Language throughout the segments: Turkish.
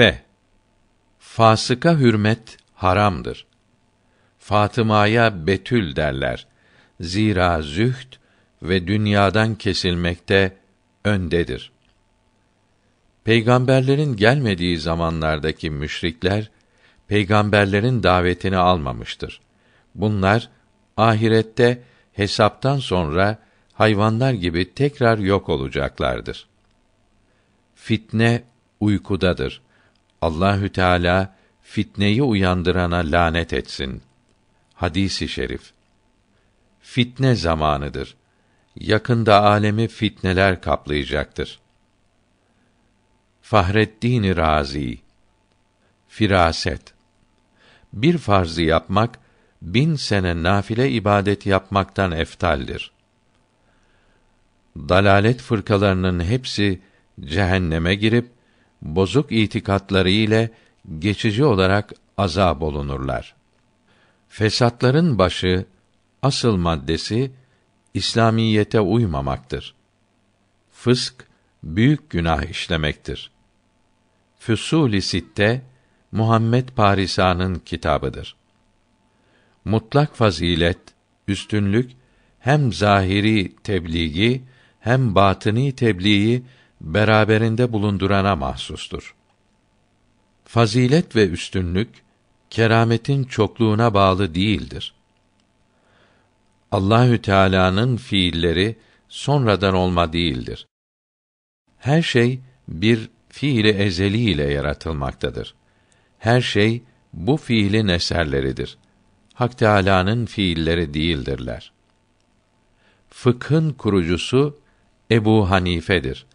Fe Fasıka hürmet haramdır. Fatıma'ya Betül derler. Zira zühd ve dünyadan kesilmekte öndedir. Peygamberlerin gelmediği zamanlardaki müşrikler peygamberlerin davetini almamıştır. Bunlar ahirette hesaptan sonra hayvanlar gibi tekrar yok olacaklardır. Fitne uykudadır. Allahü Teala fitneyi uyandırana lanet etsin. Hadisi şerif. Fitne zamanıdır. Yakında alemi fitneler kaplayacaktır. Fahreddin Razi Firaset Bir farzı yapmak, bin sene nafile ibadet yapmaktan eftaldir. Dalalet fırkalarının hepsi cehenneme girip bozuk itikatları ile geçici olarak azab olunurlar. Fesatların başı asıl maddesi İslamiyete uymamaktır. Fısk büyük günah işlemektir. Füsul-i Sitte Muhammed Parisa'nın kitabıdır. Mutlak fazilet, üstünlük hem zahiri tebliği hem batını tebliği beraberinde bulundurana mahsustur. Fazilet ve üstünlük kerametin çokluğuna bağlı değildir. Allahü Teala'nın fiilleri sonradan olma değildir. Her şey bir fiili ezeli ile yaratılmaktadır. Her şey bu fiilin eserleridir. Hak Teala'nın fiilleri değildirler. Fıkhın kurucusu Ebu Hanife'dir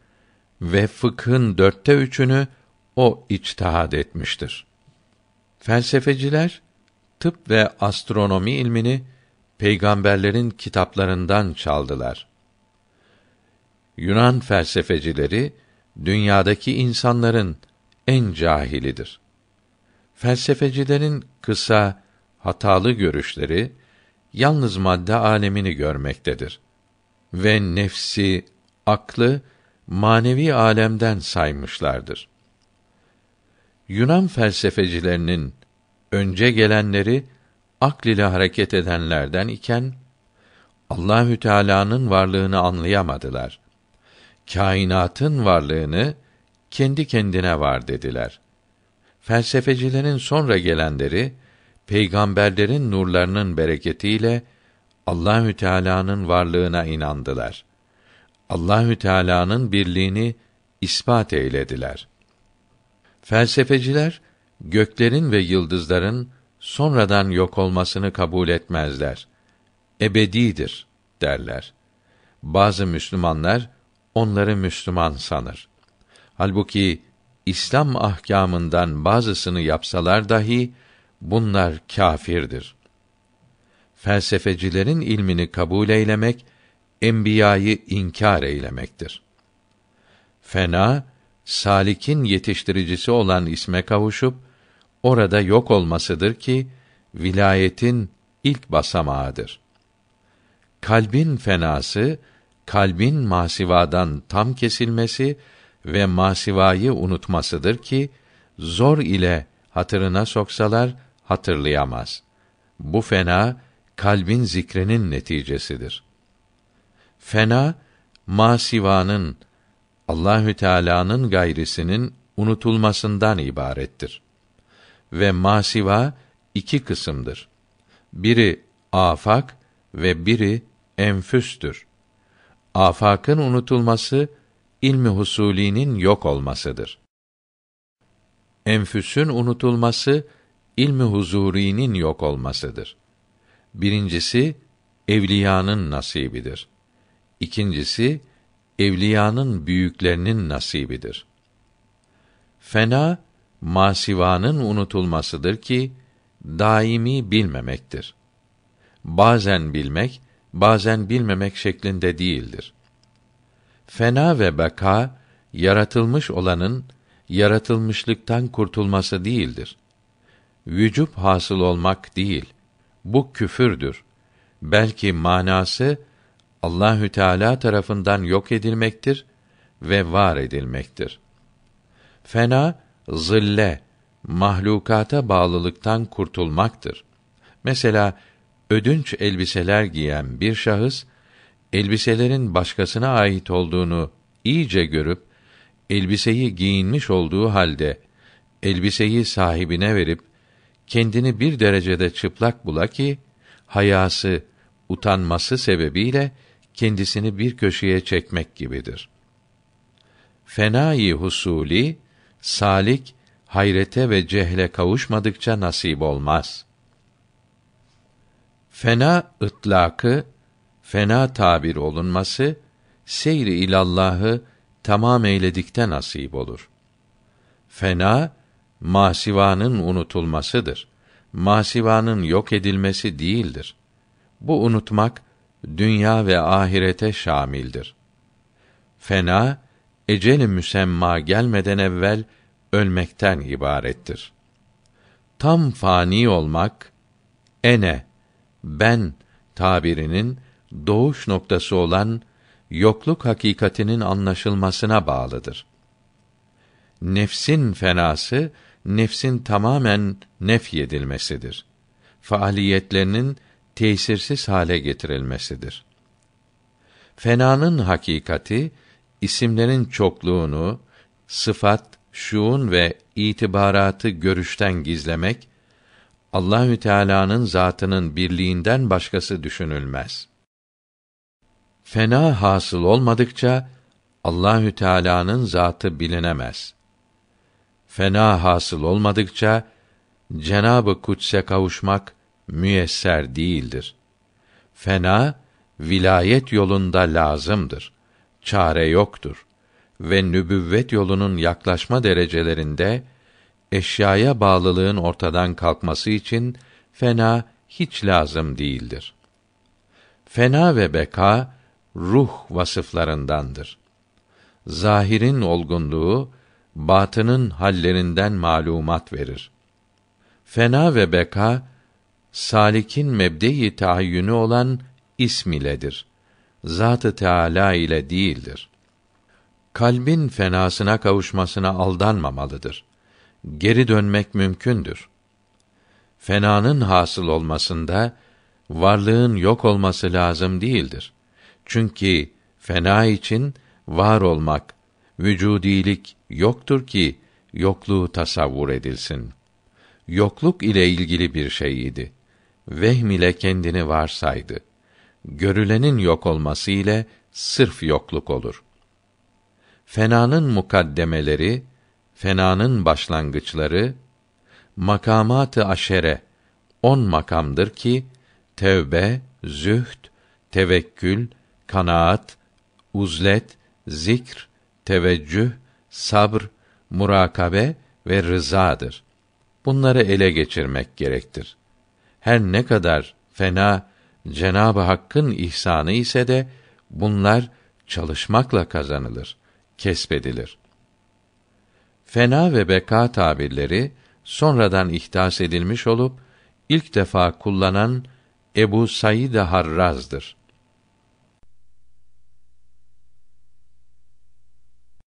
ve fıkhın dörtte üçünü o içtihad etmiştir. Felsefeciler, tıp ve astronomi ilmini peygamberlerin kitaplarından çaldılar. Yunan felsefecileri dünyadaki insanların en cahilidir. Felsefecilerin kısa, hatalı görüşleri yalnız madde alemini görmektedir ve nefsi, aklı manevi alemden saymışlardır. Yunan felsefecilerinin önce gelenleri akl ile hareket edenlerden iken Allahü Teala'nın varlığını anlayamadılar. Kainatın varlığını kendi kendine var dediler. Felsefecilerin sonra gelenleri peygamberlerin nurlarının bereketiyle Allahü Teala'nın varlığına inandılar. Allahü Teala'nın birliğini ispat eylediler. Felsefeciler göklerin ve yıldızların sonradan yok olmasını kabul etmezler. Ebedidir derler. Bazı Müslümanlar onları Müslüman sanır. Halbuki İslam ahkamından bazısını yapsalar dahi bunlar kâfirdir. Felsefecilerin ilmini kabul eylemek enbiyayı inkar eylemektir. Fena salikin yetiştiricisi olan isme kavuşup orada yok olmasıdır ki vilayetin ilk basamağıdır. Kalbin fenası kalbin masivadan tam kesilmesi ve masivayı unutmasıdır ki zor ile hatırına soksalar hatırlayamaz. Bu fena kalbin zikrinin neticesidir. Fena masivanın Allahü Teala'nın gayrisinin unutulmasından ibarettir. Ve masiva iki kısımdır. Biri afak ve biri enfüstür. Afakın unutulması ilmi husulinin yok olmasıdır. Enfüsün unutulması ilmi huzurinin yok olmasıdır. Birincisi evliyanın nasibidir.'' İkincisi evliyanın büyüklerinin nasibidir. Fena masivanın unutulmasıdır ki daimi bilmemektir. Bazen bilmek, bazen bilmemek şeklinde değildir. Fena ve beka yaratılmış olanın yaratılmışlıktan kurtulması değildir. Vücub hasıl olmak değil. Bu küfürdür. Belki manası Allahü Teala tarafından yok edilmektir ve var edilmektir. Fena zille mahlukata bağlılıktan kurtulmaktır. Mesela ödünç elbiseler giyen bir şahıs elbiselerin başkasına ait olduğunu iyice görüp elbiseyi giyinmiş olduğu halde elbiseyi sahibine verip kendini bir derecede çıplak bula ki hayası, utanması sebebiyle kendisini bir köşeye çekmek gibidir. Fenai husuli salik hayrete ve cehle kavuşmadıkça nasip olmaz. Fena ıtlakı, fena tabir olunması, seyri ilallahı tamam eyledikten nasip olur. Fena, masivanın unutulmasıdır. Masivanın yok edilmesi değildir. Bu unutmak, dünya ve ahirete şamildir. Fena eceli müsemma gelmeden evvel ölmekten ibarettir. Tam fani olmak ene ben tabirinin doğuş noktası olan yokluk hakikatinin anlaşılmasına bağlıdır. Nefsin fenası nefsin tamamen nefyedilmesidir. Faaliyetlerinin tesirsiz hale getirilmesidir. Fenanın hakikati isimlerin çokluğunu, sıfat, şuun ve itibaratı görüşten gizlemek Allahü Teala'nın zatının birliğinden başkası düşünülmez. Fena hasıl olmadıkça Allahü Teala'nın zatı bilinemez. Fena hasıl olmadıkça Cenabı Kutse kavuşmak müyesser değildir. Fena vilayet yolunda lazımdır. Çare yoktur ve nübüvvet yolunun yaklaşma derecelerinde eşyaya bağlılığın ortadan kalkması için fena hiç lazım değildir. Fena ve beka ruh vasıflarındandır. Zahirin olgunluğu batının hallerinden malumat verir. Fena ve beka salikin mebdeyi tahayyünü olan ism iledir. Zatı Teala ile değildir. Kalbin fenasına kavuşmasına aldanmamalıdır. Geri dönmek mümkündür. Fenanın hasıl olmasında varlığın yok olması lazım değildir. Çünkü fena için var olmak, vücudilik yoktur ki yokluğu tasavvur edilsin. Yokluk ile ilgili bir şey idi vehm ile kendini varsaydı. Görülenin yok olması ile sırf yokluk olur. Fenanın mukaddemeleri, fenanın başlangıçları, makamatı aşere, on makamdır ki, tevbe, zühd, tevekkül, kanaat, uzlet, zikr, teveccüh, sabr, murakabe ve rızadır. Bunları ele geçirmek gerektir her ne kadar fena Cenab-ı Hakk'ın ihsanı ise de bunlar çalışmakla kazanılır, kesbedilir. Fena ve beka tabirleri sonradan ihdas edilmiş olup ilk defa kullanan Ebu Said Harraz'dır.